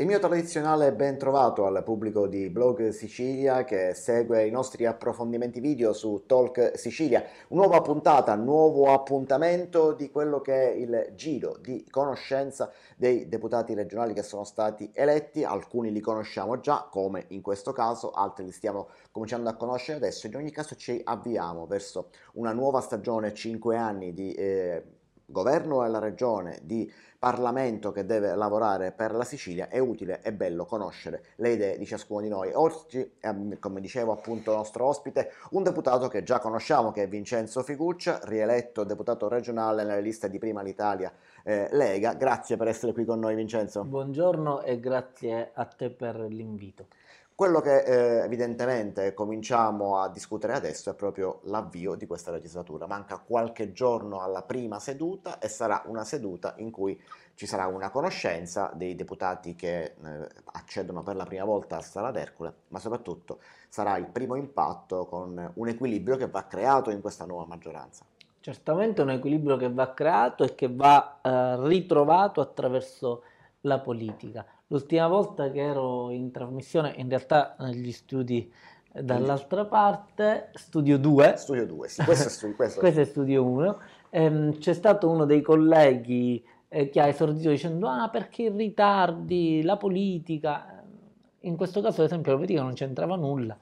Il mio tradizionale ben trovato al pubblico di Blog Sicilia che segue i nostri approfondimenti video su Talk Sicilia. Nuova puntata, nuovo appuntamento di quello che è il giro di conoscenza dei deputati regionali che sono stati eletti. Alcuni li conosciamo già, come in questo caso, altri li stiamo cominciando a conoscere adesso. In ogni caso ci avviamo verso una nuova stagione, 5 anni di... Eh, governo e la regione, di Parlamento che deve lavorare per la Sicilia, è utile e bello conoscere le idee di ciascuno di noi. Oggi, ehm, come dicevo appunto, nostro ospite, un deputato che già conosciamo, che è Vincenzo Figuccia, rieletto deputato regionale nelle liste di Prima l'Italia eh, Lega. Grazie per essere qui con noi, Vincenzo. Buongiorno e grazie a te per l'invito. Quello che eh, evidentemente cominciamo a discutere adesso è proprio l'avvio di questa legislatura. Manca qualche giorno alla prima seduta e sarà una seduta in cui ci sarà una conoscenza dei deputati che eh, accedono per la prima volta a Sala d'Ercole, ma soprattutto sarà il primo impatto con un equilibrio che va creato in questa nuova maggioranza. Certamente un equilibrio che va creato e che va eh, ritrovato attraverso la politica. L'ultima volta che ero in trasmissione, in realtà negli studi dall'altra parte, Studio 2. Studio 2, sì, questo è, studio, questo questo è Studio 1. Ehm, c'è stato uno dei colleghi eh, che ha esordito dicendo ah perché i ritardi, la politica. In questo caso, ad esempio, la politica non c'entrava nulla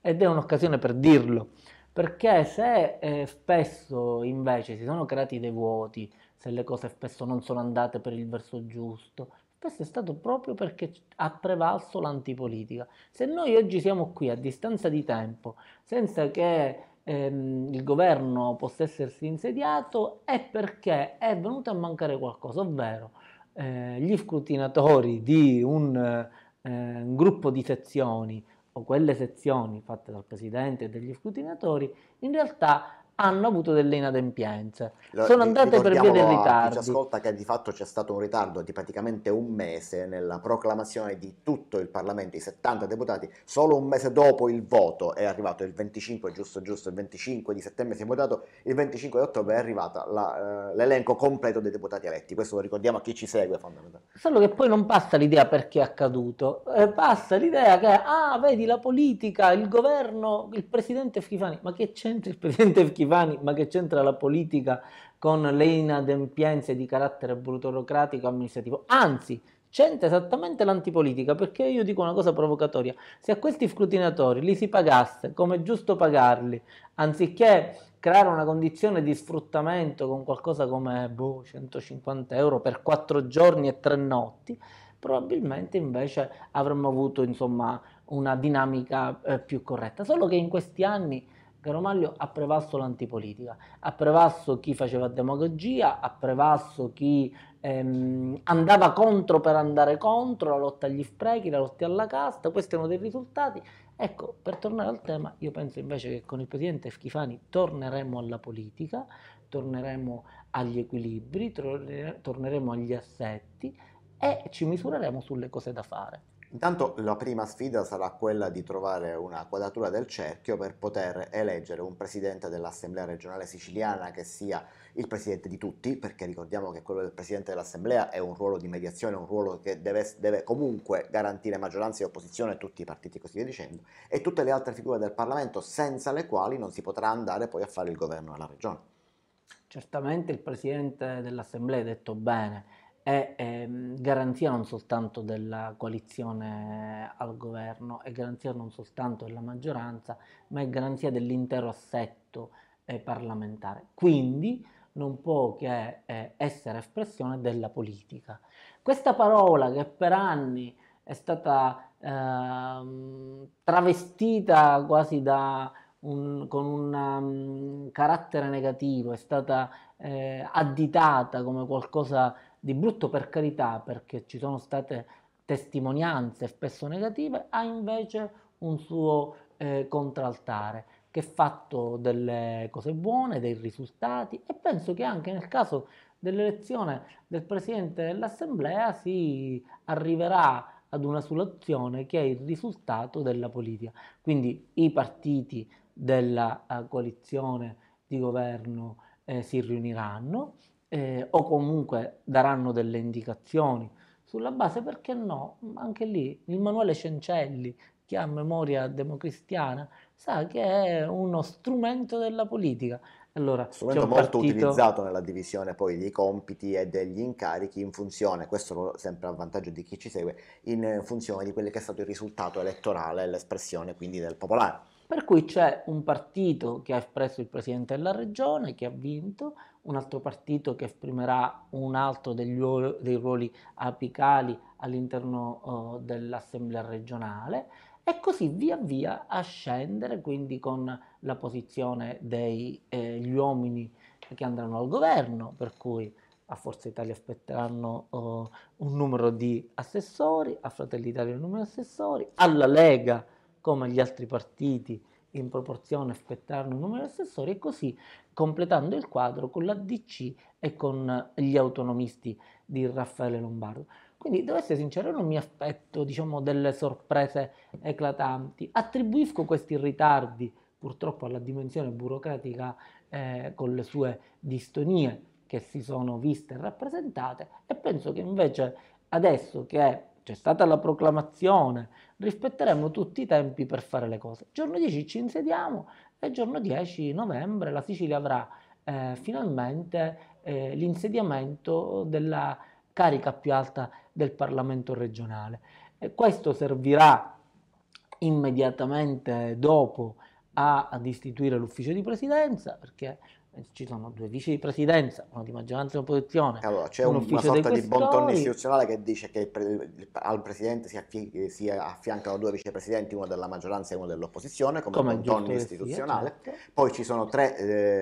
ed è un'occasione per dirlo. Perché se eh, spesso invece si sono creati dei vuoti, se le cose spesso non sono andate per il verso giusto, questo è stato proprio perché ha prevalso l'antipolitica. Se noi oggi siamo qui a distanza di tempo, senza che ehm, il governo possa essersi insediato, è perché è venuto a mancare qualcosa, ovvero eh, gli scrutinatori di un, eh, un gruppo di sezioni o quelle sezioni fatte dal presidente e degli scrutinatori, in realtà hanno avuto delle inadempienze. Sono andate per via del ritardo. Ci ascolta che di fatto c'è stato un ritardo di praticamente un mese nella proclamazione di tutto il Parlamento, i 70 deputati, solo un mese dopo il voto è arrivato il 25, giusto giusto, il 25 di settembre si è votato, il 25 di ottobre è arrivato eh, l'elenco completo dei deputati eletti, questo lo ricordiamo a chi ci segue fondamentalmente. Solo che poi non passa l'idea perché è accaduto, eh, passa l'idea che, ah vedi la politica, il governo, il presidente Schifani, ma che c'entra il presidente Schifani? Schifani, ma che c'entra la politica con le inadempienze di carattere burocratico amministrativo? Anzi, c'entra esattamente l'antipolitica, perché io dico una cosa provocatoria, se a questi scrutinatori li si pagasse come è giusto pagarli, anziché creare una condizione di sfruttamento con qualcosa come boh, 150 euro per 4 giorni e 3 notti, probabilmente invece avremmo avuto insomma, una dinamica eh, più corretta. Solo che in questi anni Caro Maglio, ha prevasso l'antipolitica, ha prevasso chi faceva demagogia, ha prevasso chi ehm, andava contro per andare contro, la lotta agli sprechi, la lotta alla casta, questi erano dei risultati. Ecco, per tornare al tema, io penso invece che con il presidente Schifani torneremo alla politica, torneremo agli equilibri, torneremo agli assetti e ci misureremo sulle cose da fare. Intanto la prima sfida sarà quella di trovare una quadratura del cerchio per poter eleggere un presidente dell'Assemblea regionale siciliana che sia il presidente di tutti, perché ricordiamo che quello del presidente dell'Assemblea è un ruolo di mediazione, un ruolo che deve, deve comunque garantire maggioranza e opposizione a tutti i partiti così via dicendo, e tutte le altre figure del Parlamento senza le quali non si potrà andare poi a fare il governo alla regione. Certamente il presidente dell'Assemblea ha detto bene è, è ehm, garanzia non soltanto della coalizione al governo, è garanzia non soltanto della maggioranza, ma è garanzia dell'intero assetto eh, parlamentare. Quindi non può che eh, essere espressione della politica. Questa parola che per anni è stata eh, travestita quasi da un, con un um, carattere negativo, è stata eh, additata come qualcosa di brutto per carità perché ci sono state testimonianze spesso negative, ha invece un suo eh, contraltare che ha fatto delle cose buone, dei risultati e penso che anche nel caso dell'elezione del Presidente dell'Assemblea si arriverà ad una soluzione che è il risultato della politica. Quindi i partiti della eh, coalizione di governo eh, si riuniranno, eh, o comunque daranno delle indicazioni sulla base, perché no? Anche lì il Manuele Cencelli, che ha memoria democristiana, sa che è uno strumento della politica. Allora, strumento molto utilizzato nella divisione poi dei compiti e degli incarichi in funzione, questo sempre a vantaggio di chi ci segue, in funzione di quello che è stato il risultato elettorale e l'espressione quindi del popolare. Per cui c'è un partito che ha espresso il presidente della regione, che ha vinto, un altro partito che esprimerà un altro degli, dei ruoli apicali all'interno uh, dell'assemblea regionale e così via via a scendere, quindi con la posizione degli eh, uomini che andranno al governo, per cui a Forza Italia aspetteranno uh, un numero di assessori, a Fratelli Italia un numero di assessori, alla Lega come gli altri partiti in proporzione effettuarono un numero di assessori e così completando il quadro con la DC e con gli autonomisti di Raffaele Lombardo. Quindi devo essere sincero, non mi aspetto diciamo, delle sorprese eclatanti, attribuisco questi ritardi purtroppo alla dimensione burocratica eh, con le sue distonie che si sono viste e rappresentate e penso che invece adesso che c'è stata la proclamazione, rispetteremo tutti i tempi per fare le cose. Giorno 10 ci insediamo e giorno 10 novembre la Sicilia avrà eh, finalmente eh, l'insediamento della carica più alta del Parlamento regionale. E questo servirà immediatamente dopo a, ad istituire l'ufficio di presidenza perché ci sono due vici di presidenza, uno di maggioranza e opposizione. Allora, c'è un una sorta di buon tonno istituzionale che dice che al presidente si, affi- si, affiancano due vicepresidenti, uno della maggioranza e uno dell'opposizione, come, come tonno istituzionale. Sia, certo. Poi ci sono tre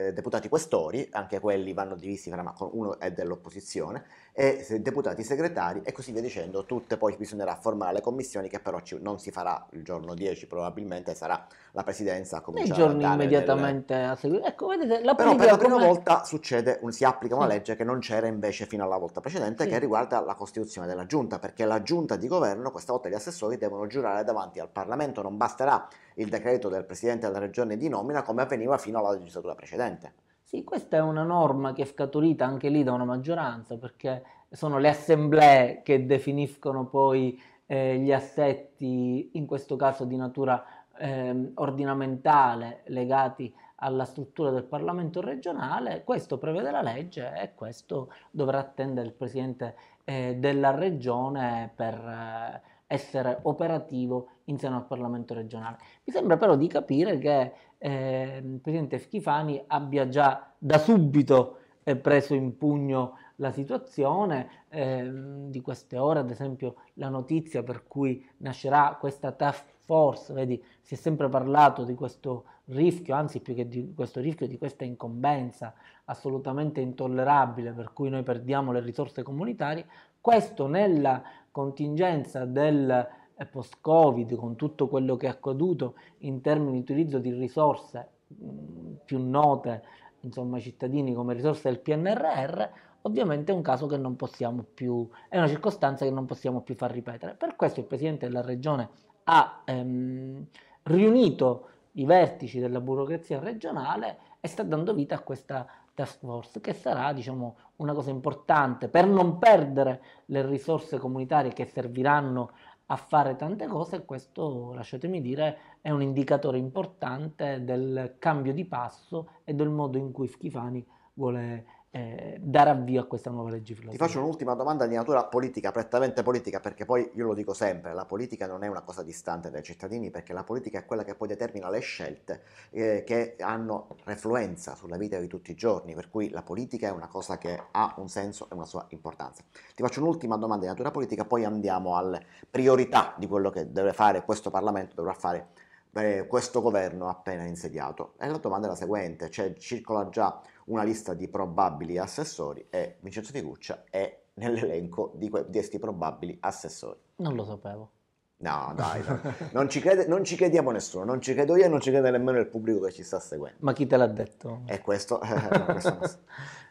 eh, deputati questori, anche quelli vanno divisi, ma uno è dell'opposizione, e deputati segretari e così via dicendo, tutte poi bisognerà formare le commissioni che però ci, non si farà il giorno 10 probabilmente, sarà la presidenza a cominciare. I giorni immediatamente delle... a seguire. Ecco, vedete, la però per la prima come... volta succede, un, si applica una sì. legge che non c'era invece fino alla volta precedente sì. che riguarda la costituzione della giunta, perché la giunta di governo, questa volta gli assessori devono giurare davanti al Parlamento, non basterà il decreto del Presidente della Regione di nomina come avveniva fino alla legislatura precedente. Sì, questa è una norma che è scaturita anche lì da una maggioranza, perché sono le assemblee che definiscono poi eh, gli assetti, in questo caso di natura eh, ordinamentale, legati alla struttura del Parlamento regionale, questo prevede la legge e questo dovrà attendere il Presidente eh, della Regione per eh, essere operativo in seno al Parlamento regionale. Mi sembra però di capire che eh, il Presidente Schifani abbia già da subito eh, preso in pugno la situazione eh, di queste ore, ad esempio la notizia per cui nascerà questa task force, vedi, si è sempre parlato di questo rischio, anzi più che di questo rischio, di questa incombenza assolutamente intollerabile per cui noi perdiamo le risorse comunitarie, questo nella contingenza del eh, post-Covid, con tutto quello che è accaduto in termini di utilizzo di risorse mm, più note, insomma, ai cittadini come risorse del PNRR, ovviamente è un caso che non possiamo più, è una circostanza che non possiamo più far ripetere. Per questo il Presidente della Regione ha ehm, riunito i vertici della burocrazia regionale e sta dando vita a questa task force, che sarà diciamo, una cosa importante per non perdere le risorse comunitarie che serviranno a fare tante cose. e Questo, lasciatemi dire, è un indicatore importante del cambio di passo e del modo in cui Schifani vuole eh, dare avvio a questa nuova legislazione. Ti faccio un'ultima domanda di natura politica, prettamente politica, perché poi io lo dico sempre, la politica non è una cosa distante dai cittadini, perché la politica è quella che poi determina le scelte eh, che hanno refluenza sulla vita di tutti i giorni, per cui la politica è una cosa che ha un senso e una sua importanza. Ti faccio un'ultima domanda di natura politica, poi andiamo alle priorità di quello che deve fare questo Parlamento, dovrà fare questo governo appena insediato? E la domanda è la seguente, cioè circola già una lista di probabili assessori e Vincenzo Figuccia è nell'elenco di, questi probabili assessori. Non lo sapevo. No, dai, no. Non, ci crede, non, ci crediamo nessuno, non ci credo io e non ci crede nemmeno il pubblico che ci sta seguendo. Ma chi te l'ha detto? E questo... Eh, no,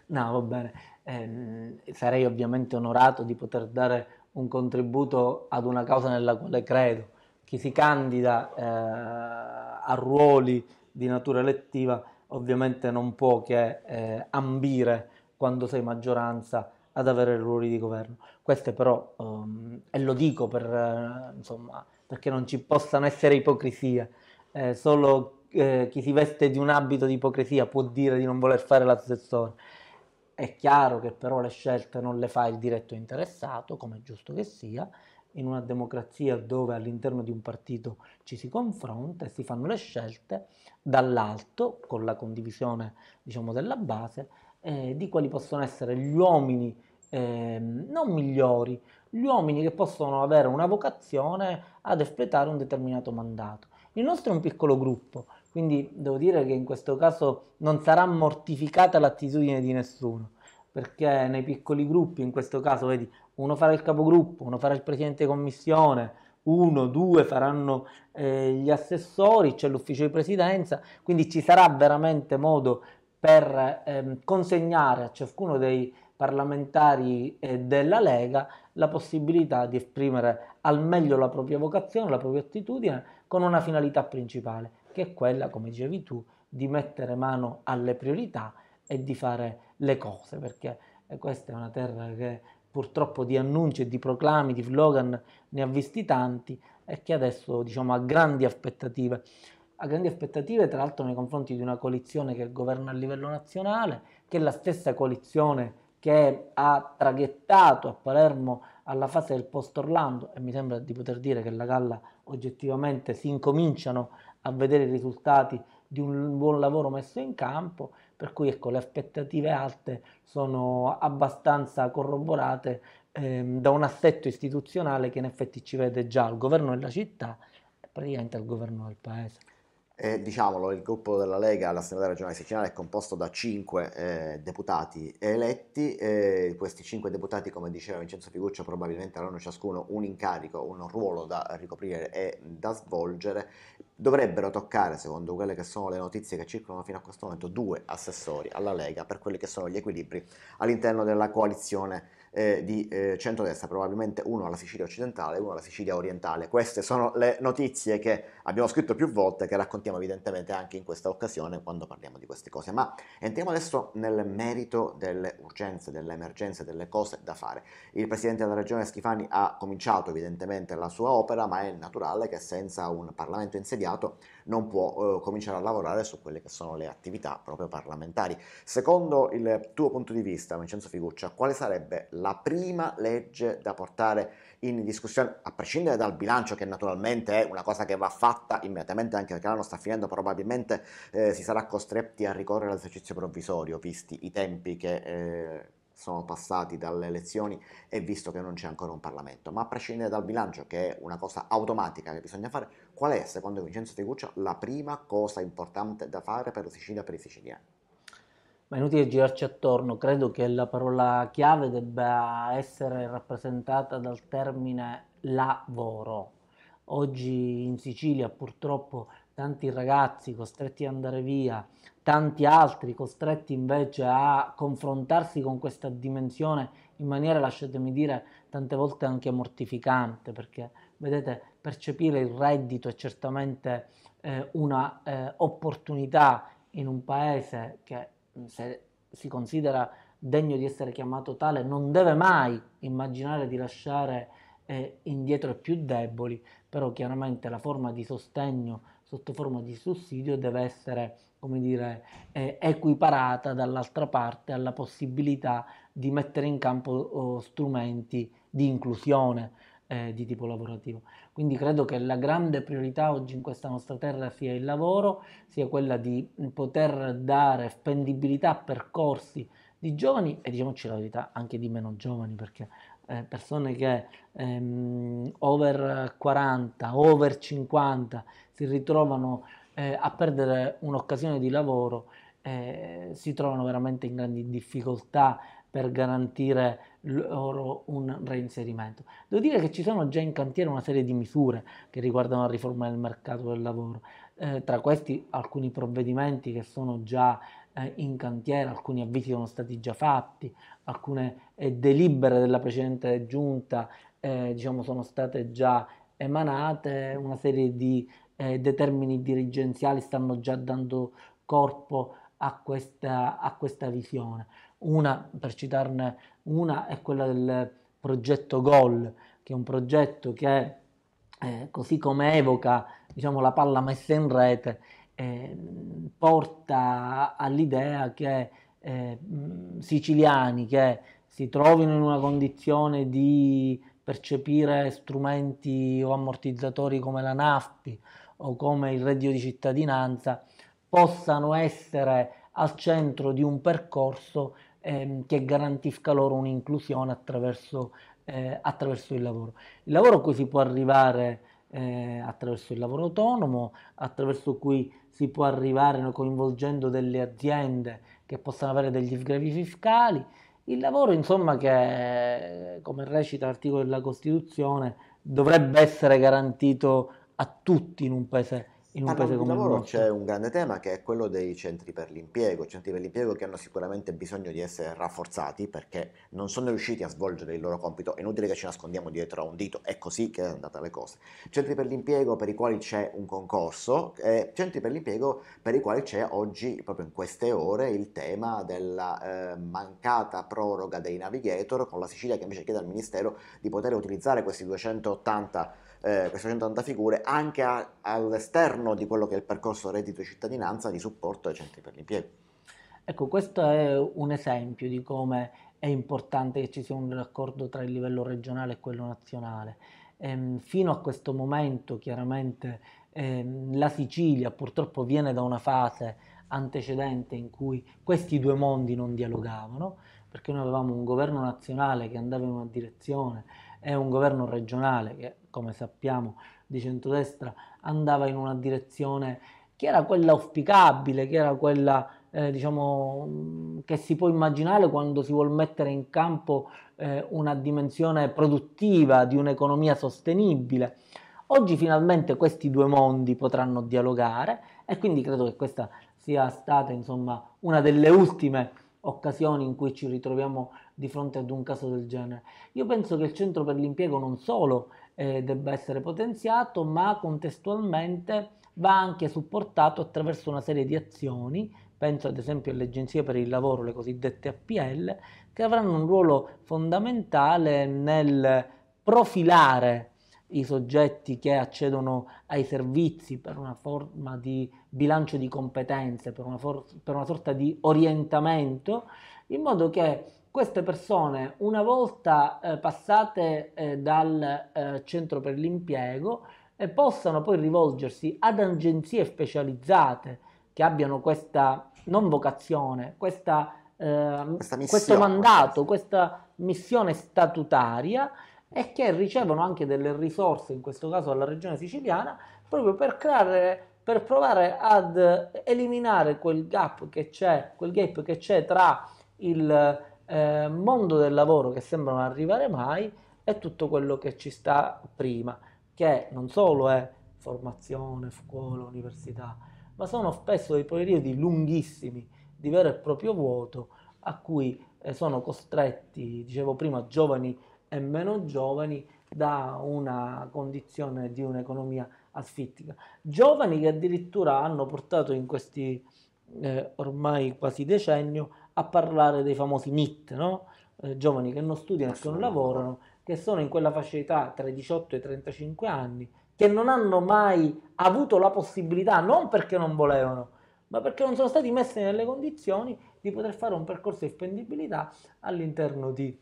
no, va bene. Eh, sarei ovviamente onorato di poter dare un contributo ad una causa nella quale credo chi si candida eh, a ruoli di natura elettiva ovviamente non può che eh, ambire quando sei maggioranza ad avere ruoli di governo. Questo però, ehm, e lo dico per, eh, insomma, perché non ci possano essere ipocrisie, eh, solo eh, chi si veste di un abito di ipocrisia può dire di non voler fare l'assessore. È chiaro che però le scelte non le fa il diretto interessato, come è giusto che sia, in una democrazia dove all'interno di un partito ci si confronta e si fanno le scelte dall'alto, con la condivisione diciamo, della base, eh, di quali possono essere gli uomini eh, non migliori, gli uomini che possono avere una vocazione ad espletare un determinato mandato. Il nostro è un piccolo gruppo, quindi devo dire che in questo caso non sarà mortificata l'attitudine di nessuno perché nei piccoli gruppi, in questo caso vedi uno farà il capogruppo, uno farà il presidente di commissione, uno, due faranno eh, gli assessori, c'è l'ufficio di presidenza, quindi ci sarà veramente modo per ehm, consegnare a ciascuno dei parlamentari eh, della Lega la possibilità di esprimere al meglio la propria vocazione, la propria attitudine, con una finalità principale, che è quella, come dicevi tu, di mettere mano alle priorità e di fare le cose, perché eh, questa è una terra che purtroppo di annunci e di proclami, di slogan, ne ha visti tanti e che adesso diciamo, ha grandi aspettative. Ha grandi aspettative tra l'altro nei confronti di una coalizione che governa a livello nazionale, che è la stessa coalizione che ha traghettato a Palermo alla fase del post Orlando e mi sembra di poter dire che la Galla oggettivamente si incominciano a vedere i risultati di un buon lavoro messo in campo, per cui ecco, le aspettative alte sono abbastanza corroborate ehm, da un assetto istituzionale che in effetti ci vede già al governo della città e praticamente al governo del paese. Eh, diciamolo, il gruppo della Lega all'Assemblea regionale siciliana è composto da cinque eh, deputati eletti, eh, questi cinque deputati come diceva Vincenzo Figuccio probabilmente avranno ciascuno un incarico, un ruolo da ricoprire e da svolgere, dovrebbero toccare secondo quelle che sono le notizie che circolano fino a questo momento due assessori alla Lega per quelli che sono gli equilibri all'interno della coalizione eh, di eh, centrodestra, probabilmente uno alla Sicilia occidentale e uno alla Sicilia orientale. Queste sono le notizie che abbiamo scritto più volte, e che raccontiamo evidentemente anche in questa occasione quando parliamo di queste cose. Ma entriamo adesso nel merito delle urgenze, delle emergenze, delle cose da fare. Il Presidente della Regione Schifani ha cominciato evidentemente la sua opera, ma è naturale che senza un Parlamento insediato non può eh, cominciare a lavorare su quelle che sono le attività proprio parlamentari. Secondo il tuo punto di vista, Vincenzo Figuccia, quale sarebbe la prima legge da portare in discussione, a prescindere dal bilancio, che naturalmente è una cosa che va fatta immediatamente, anche perché l'anno sta finendo, probabilmente eh, si sarà costretti a ricorrere all'esercizio provvisorio, visti i tempi che... Eh, sono passati dalle elezioni e visto che non c'è ancora un Parlamento. Ma a prescindere dal bilancio, che è una cosa automatica che bisogna fare, qual è, secondo Vincenzo Teguccia, la prima cosa importante da fare per la Sicilia e per i siciliani? Ma è inutile girarci attorno, credo che la parola chiave debba essere rappresentata dal termine lavoro. Oggi in Sicilia purtroppo tanti ragazzi costretti ad andare via tanti altri costretti invece a confrontarsi con questa dimensione in maniera, lasciatemi dire, tante volte anche mortificante, perché vedete, percepire il reddito è certamente eh, una eh, opportunità in un paese che se si considera degno di essere chiamato tale non deve mai immaginare di lasciare eh, indietro i più deboli, però chiaramente la forma di sostegno sotto forma di sussidio deve essere come dire, eh, equiparata dall'altra parte alla possibilità di mettere in campo oh, strumenti di inclusione eh, di tipo lavorativo. Quindi credo che la grande priorità oggi in questa nostra terra sia il lavoro, sia quella di mm, poter dare spendibilità a percorsi di giovani e diciamoci la verità anche di meno giovani perché eh, persone che ehm, over 40, over 50 si ritrovano eh, a perdere un'occasione di lavoro, eh, si trovano veramente in grandi difficoltà per garantire loro un reinserimento. Devo dire che ci sono già in cantiere una serie di misure che riguardano la riforma del mercato del lavoro, eh, tra questi alcuni provvedimenti che sono già eh, in cantiere, alcuni avvisi sono stati già fatti, alcune eh, delibere della precedente giunta eh, diciamo, sono state già emanate, una serie di eh, determini dirigenziali stanno già dando corpo a questa, a questa visione. Una, per citarne una, è quella del progetto GOL, che è un progetto che, eh, così come evoca diciamo, la palla messa in rete, Ehm, porta all'idea che eh, siciliani che si trovino in una condizione di percepire strumenti o ammortizzatori come la NAFPI o come il reddito di cittadinanza possano essere al centro di un percorso ehm, che garantisca loro un'inclusione attraverso, eh, attraverso, il lavoro. Il lavoro a cui si può arrivare eh, attraverso il lavoro autonomo, attraverso cui si può arrivare no, coinvolgendo delle aziende che possano avere degli sgravi fiscali. Il lavoro, insomma, che come recita l'articolo della Costituzione, dovrebbe essere garantito a tutti in un paese in un paese come il nostro. C'è un grande tema che è quello dei centri per l'impiego, centri per l'impiego che hanno sicuramente bisogno di essere rafforzati perché non sono riusciti a svolgere il loro compito, è inutile che ci nascondiamo dietro a un dito, è così che è andata le cose. Centri per l'impiego per i quali c'è un concorso e eh, centri per l'impiego per i quali c'è oggi, proprio in queste ore, il tema della eh, mancata proroga dei navigator con la Sicilia che invece chiede al Ministero di poter utilizzare questi 280 eh, queste 180 figure anche a, all'esterno di quello che è il percorso reddito e cittadinanza di supporto ai centri per l'impiego. Ecco, questo è un esempio di come è importante che ci sia un raccordo tra il livello regionale e quello nazionale. Ehm, fino a questo momento, chiaramente, ehm, la Sicilia purtroppo viene da una fase antecedente in cui questi due mondi non dialogavano, perché noi avevamo un governo nazionale che andava in una direzione e un governo regionale che come sappiamo, di centrodestra andava in una direzione che era quella auspicabile, che era quella eh, diciamo, mm, che si può immaginare quando si vuole mettere in campo eh, una dimensione produttiva di un'economia sostenibile. Oggi finalmente questi due mondi potranno dialogare e quindi credo che questa sia stata insomma, una delle ultime occasioni in cui ci ritroviamo di fronte ad un caso del genere. Io penso che il centro per l'impiego non solo eh, debba essere potenziato, ma contestualmente va anche supportato attraverso una serie di azioni, penso ad esempio alle agenzie per il lavoro, le cosiddette APL, che avranno un ruolo fondamentale nel profilare i soggetti che accedono ai servizi per una forma di bilancio di competenze, per una, for- per una sorta di orientamento, in modo che queste persone una volta eh, passate eh, dal eh, centro per l'impiego eh, possano poi rivolgersi ad agenzie specializzate che abbiano questa non vocazione, questa, ehm, questa missione, questo mandato, questa missione statutaria e che ricevono anche delle risorse, in questo caso alla regione siciliana, proprio per creare per provare ad eliminare quel gap che c'è, quel gap che c'è tra il, eh, mondo del lavoro che sembra non arrivare mai è tutto quello che ci sta prima, che non solo è eh, formazione, scuola, università, ma sono spesso dei periodi lunghissimi di vero e proprio vuoto a cui eh, sono costretti, dicevo prima, giovani e meno giovani da una condizione di un'economia asfittica. Giovani che addirittura hanno portato in questi eh, ormai quasi decennio a parlare dei famosi NIT, no? eh, giovani che non studiano e che non lavorano, che sono in quella fascia d'età tra i 18 e i 35 anni, che non hanno mai avuto la possibilità, non perché non volevano, ma perché non sono stati messi nelle condizioni di poter fare un percorso di spendibilità all'interno di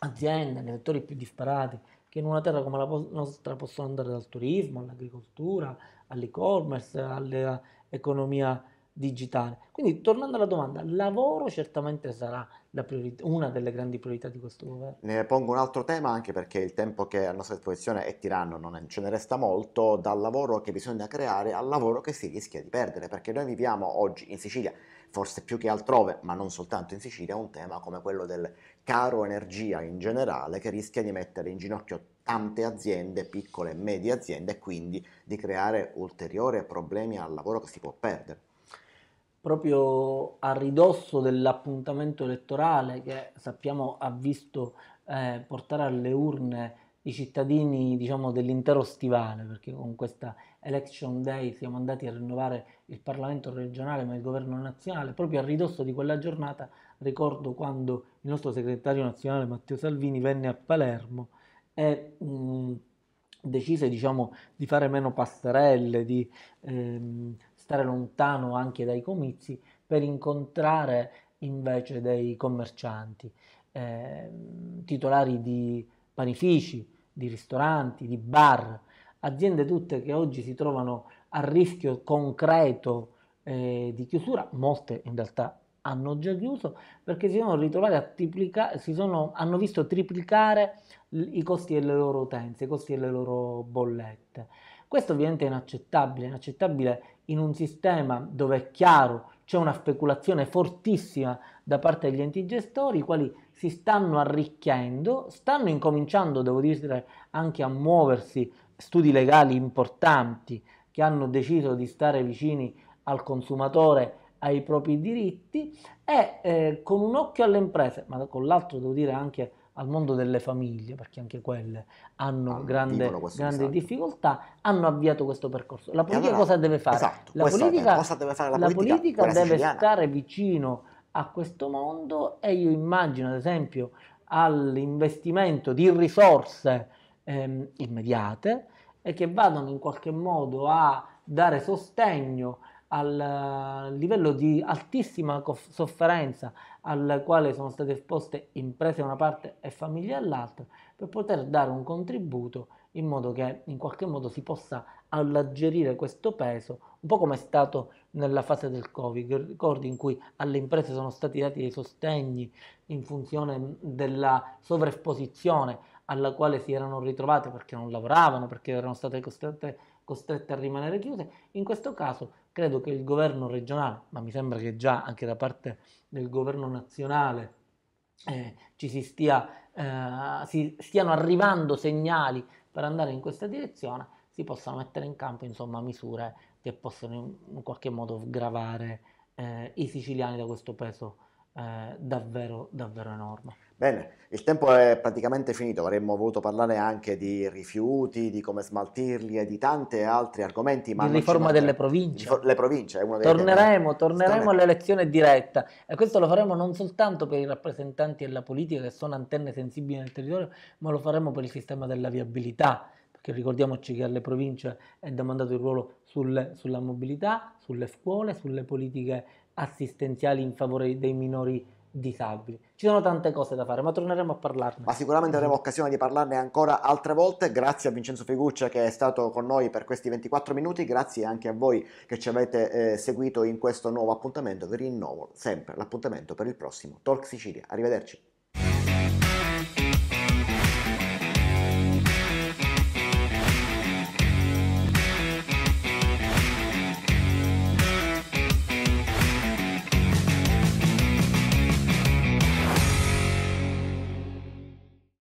aziende, nei settori più disparati, che in una terra come la nostra possono andare dal turismo all'agricoltura, all'e-commerce, all'economia digitale. Quindi tornando alla domanda, il lavoro certamente sarà priorità, una delle grandi priorità di questo governo. Ne pongo un altro tema anche perché il tempo che a nostra disposizione è tiranno, non è, ce ne resta molto, dal lavoro che bisogna creare al lavoro che si rischia di perdere, perché noi viviamo oggi in Sicilia, forse più che altrove, ma non soltanto in Sicilia, un tema come quello del caro energia in generale che rischia di mettere in ginocchio tante aziende, piccole e medie aziende, e quindi di creare ulteriori problemi al lavoro che si può perdere proprio a ridosso dell'appuntamento elettorale che sappiamo ha visto eh, portare alle urne i cittadini diciamo, dell'intero stivale, perché con questa election day siamo andati a rinnovare il Parlamento regionale ma il governo nazionale, proprio a ridosso di quella giornata ricordo quando il nostro segretario nazionale Matteo Salvini venne a Palermo e mh, mm, decise diciamo, di fare meno passerelle, di ehm, stare lontano anche dai comizi per incontrare invece dei commercianti, eh, titolari di panifici, di ristoranti, di bar, aziende tutte che oggi si trovano a rischio concreto eh, di chiusura, molte in realtà hanno già chiuso perché si sono ritrovati a triplicare, si sono, hanno visto triplicare i costi delle loro utenze, i costi delle loro bollette. Questo ovviamente è inaccettabile, inaccettabile in un sistema dove è chiaro c'è una speculazione fortissima da parte degli enti gestori, i quali si stanno arricchendo, stanno incominciando, devo dire, anche a muoversi studi legali importanti che hanno deciso di stare vicini al consumatore, ai propri diritti e eh, con un occhio alle imprese, ma con l'altro devo dire anche al mondo delle famiglie, perché anche quelle hanno ah, grande, grande difficoltà, hanno avviato questo percorso. La politica allora, cosa deve fare? Esatto, la, politica, cosa deve fare la, la politica deve siciliana. stare vicino a questo mondo e io immagino ad esempio all'investimento di risorse ehm, immediate e che vadano in qualche modo a dare sostegno al eh, livello di altissima sofferenza al quale sono state esposte imprese da una parte e famiglie dall'altra per poter dare un contributo in modo che in qualche modo si possa alleggerire questo peso, un po' come è stato nella fase del Covid, ricordi in cui alle imprese sono stati dati dei sostegni in funzione della sovraesposizione alla quale si erano ritrovate perché non lavoravano, perché erano state costrette, costrette a rimanere chiuse. In questo caso credo che il governo regionale, ma mi sembra che già anche da parte del governo nazionale eh, ci si stia, eh, si stiano arrivando segnali per andare in questa direzione, si possano mettere in campo insomma, misure che possano in qualche modo gravare eh, i siciliani da questo peso davvero, davvero enorme. Bene, il tempo è praticamente finito, avremmo voluto parlare anche di rifiuti, di come smaltirli e di tanti altri argomenti. Ma di riforma delle province. For- le province è uno dei torneremo, torneremo all'elezione diretta e questo lo faremo non soltanto per i rappresentanti della politica che sono antenne sensibili nel territorio, ma lo faremo per il sistema della viabilità, perché ricordiamoci che alle province è domandato il ruolo sul, sulla mobilità, sulle scuole, sulle politiche assistenziali in favore dei minori disabili. Ci sono tante cose da fare, ma torneremo a parlarne. Ma sicuramente avremo mhm. occasione di parlarne ancora altre volte. Grazie a Vincenzo Figuccia che è stato con noi per questi 24 minuti. Grazie anche a voi che ci avete eh, seguito in questo nuovo appuntamento. Vi rinnovo sempre l'appuntamento per il prossimo Talk Sicilia. Arrivederci.